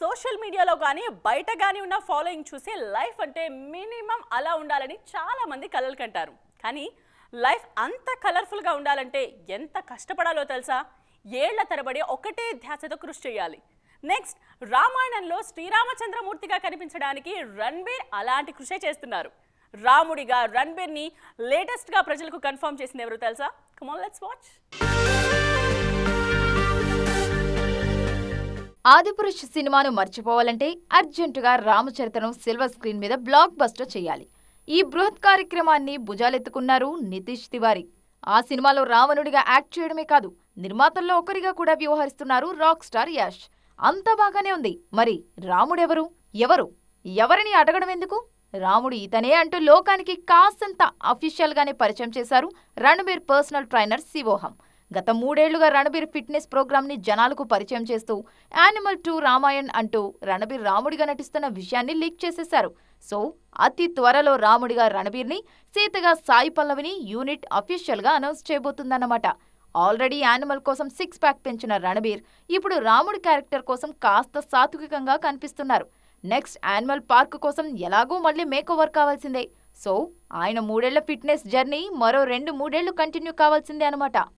social మీడియాలో కానీ బయట కానీ ఉన్న ఫాలోయింగ్ చూసి లైఫ్ అంటే మినిమం అలా ఉండాలని చాలామంది కలలు కంటారు కానీ లైఫ్ అంత కలర్ఫుల్గా ఉండాలంటే ఎంత కష్టపడాలో తెలుసా ఏళ్ల తరబడి ఒకటే ధ్యాసతో కృషి చేయాలి నెక్స్ట్ రామాయణంలో శ్రీరామచంద్రమూర్తిగా కనిపించడానికి రణ్బీర్ అలాంటి కృషి చేస్తున్నారు రాముడిగా రణ్బీర్ని లేటెస్ట్గా ప్రజలకు కన్ఫర్మ్ చేసింది ఎవరు తెలుసా కమాన్ లెట్స్ వాచ్ ఆదిపురుష్ సినిమాను మర్చిపోవాలంటే అర్జెంటుగా రామచరితను సిల్వర్ స్క్రీన్ మీద బ్లాక్ బస్టర్ చేయాలి ఈ బృహత్ కార్యక్రమాన్ని భుజాలెత్తుకున్నారు నితీష్ తివారీ ఆ సినిమాలో రావణుడిగా యాక్ట్ చేయడమే కాదు నిర్మాతల్లో ఒకరిగా కూడా వ్యవహరిస్తున్నారు రాక్ స్టార్ యాష్ అంతా బాగానే ఉంది మరి రాముడెవరు ఎవరు ఎవరిని అడగడం ఎందుకు రాముడు ఇతనే అంటూ లోకానికి కాసంత అఫీషియల్గానే పరిచయం చేశారు రణబీర్ పర్సనల్ ట్రైనర్ శివోహం గత మూడేళ్లుగా రణబీర్ ఫిట్నెస్ ప్రోగ్రామ్ని జనాలకు పరిచయం చేస్తూ యానిమల్ టూ రామాయణ్ అంటూ రణబీర్ రాముడిగా నటిస్తున్న విషయాన్ని లీక్ చేసేశారు సో అతి త్వరలో రాముడిగా రణబీర్ని సీతగా సాయి పల్లవిని యూనిట్ అఫీషియల్ గా అనౌన్స్ చేయబోతుందన్నమాట ఆల్రెడీ యానిమల్ కోసం సిక్స్ ప్యాక్ పెంచిన రణబీర్ ఇప్పుడు రాముడి క్యారెక్టర్ కోసం కాస్త సాత్వికంగా కనిపిస్తున్నారు నెక్స్ట్ యానిమల్ పార్క్ కోసం ఎలాగో మళ్ళీ మేకోవర్ కావాల్సిందే సో ఆయన మూడేళ్ల ఫిట్నెస్ జర్నీ మరో రెండు మూడేళ్లు కంటిన్యూ కావాల్సిందే అనమాట